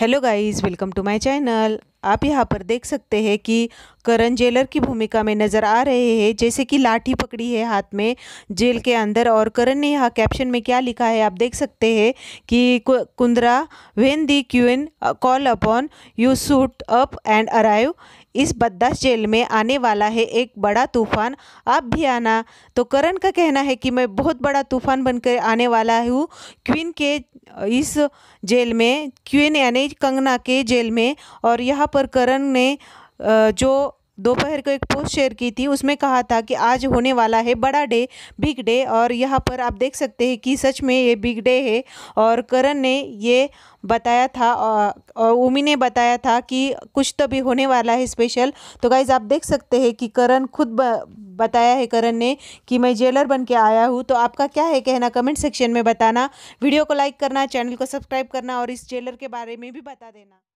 hello guys welcome to my channel आप यहाँ पर देख सकते हैं कि करण जेलर की भूमिका में नज़र आ रहे हैं जैसे कि लाठी पकड़ी है हाथ में जेल के अंदर और करण ने यहाँ कैप्शन में क्या लिखा है आप देख सकते हैं कि कुंद्रा when the queen call upon you suit up and arrive इस बद्दास जेल में आने वाला है एक बड़ा तूफान आप भी आना तो करण का कहना है कि मैं बहुत बड़ा तूफान बनकर आने वाला हूँ क्वीन के इस जेल में क्वीन यानी कंगना के जेल में और यहाँ पर करण ने जो दोपहर को एक पोस्ट शेयर की थी उसमें कहा था कि आज होने वाला है बड़ा डे बिग डे और यहाँ पर आप देख सकते हैं कि सच में ये बिग डे है और करण ने ये बताया था और उमी ने बताया था कि कुछ तो भी होने वाला है स्पेशल तो गाइज आप देख सकते हैं कि करण खुद बताया है करण ने कि मैं जेलर बन के आया हूँ तो आपका क्या है कहना कमेंट सेक्शन में बताना वीडियो को लाइक करना चैनल को सब्सक्राइब करना और इस जेलर के बारे में भी बता देना